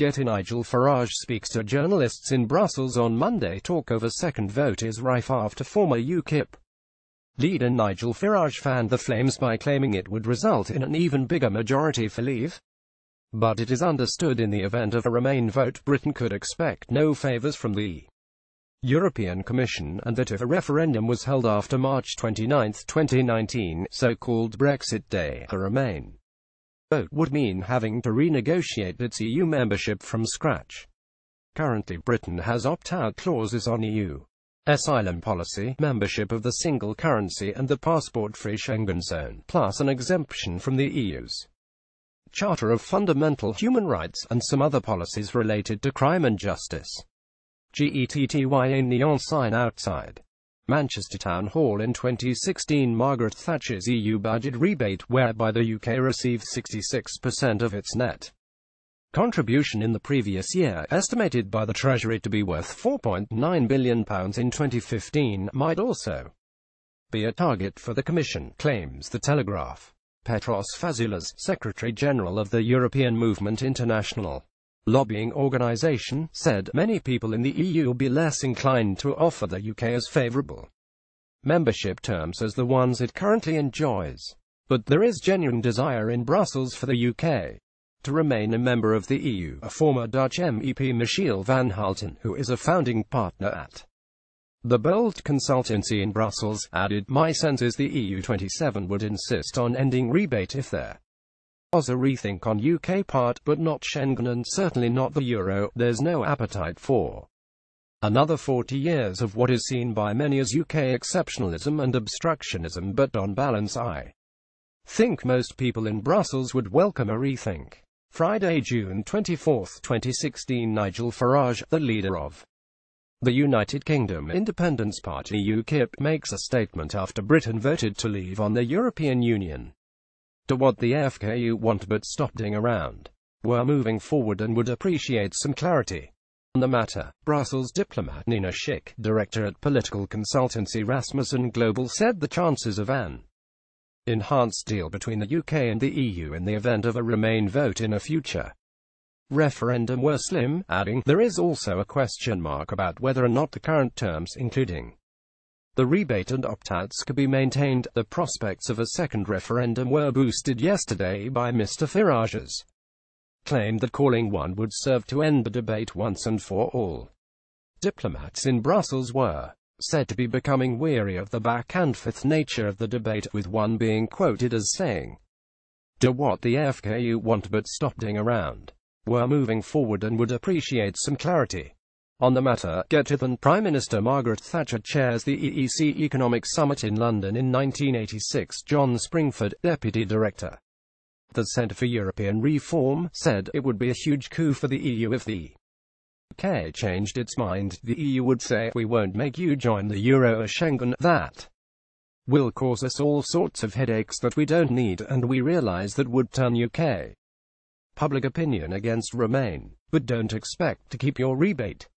Getty Nigel Farage speaks to journalists in Brussels on Monday talk over second vote is rife after former UKIP leader Nigel Farage fanned the flames by claiming it would result in an even bigger majority for Leave. But it is understood in the event of a Remain vote Britain could expect no favours from the European Commission and that if a referendum was held after March 29, 2019, so-called Brexit Day, a Remain vote would mean having to renegotiate its EU membership from scratch. Currently Britain has opt-out clauses on EU asylum policy, membership of the single currency and the passport-free Schengen zone, plus an exemption from the EU's Charter of Fundamental Human Rights, and some other policies related to crime and justice. GETTYA neon sign outside. Manchester Town Hall in 2016 Margaret Thatcher's EU budget rebate whereby the UK received 66% of its net contribution in the previous year, estimated by the Treasury to be worth £4.9 billion in 2015, might also be a target for the Commission, claims The Telegraph. Petros Fazulas, Secretary-General of the European Movement International lobbying organisation, said many people in the EU will be less inclined to offer the UK as favourable membership terms as the ones it currently enjoys. But there is genuine desire in Brussels for the UK to remain a member of the EU, a former Dutch MEP Michiel van Halten, who is a founding partner at the Bold consultancy in Brussels, added, My sense is the EU27 would insist on ending rebate if there was a rethink on UK part, but not Schengen and certainly not the Euro, there's no appetite for another 40 years of what is seen by many as UK exceptionalism and obstructionism but on balance I think most people in Brussels would welcome a rethink. Friday, June 24, 2016 Nigel Farage, the leader of the United Kingdom Independence Party UKIP makes a statement after Britain voted to leave on the European Union to what the FKU want but stop ding around. We're moving forward and would appreciate some clarity on the matter. Brussels diplomat Nina Schick, director at political consultancy Rasmussen Global said the chances of an enhanced deal between the UK and the EU in the event of a Remain vote in a future referendum were slim, adding, there is also a question mark about whether or not the current terms, including the rebate and opt-outs could be maintained. The prospects of a second referendum were boosted yesterday by Mr Farage's claim that calling one would serve to end the debate once and for all. Diplomats in Brussels were said to be becoming weary of the back and forth nature of the debate, with one being quoted as saying, Do what the FK you want but stop ding around. We're moving forward and would appreciate some clarity. On the matter, and Prime Minister Margaret Thatcher chairs the EEC Economic Summit in London in 1986. John Springford, Deputy Director, the Centre for European Reform, said it would be a huge coup for the EU if the UK changed its mind. The EU would say, we won't make you join the Euro or Schengen. That will cause us all sorts of headaches that we don't need and we realise that would turn UK public opinion against Remain. But don't expect to keep your rebate.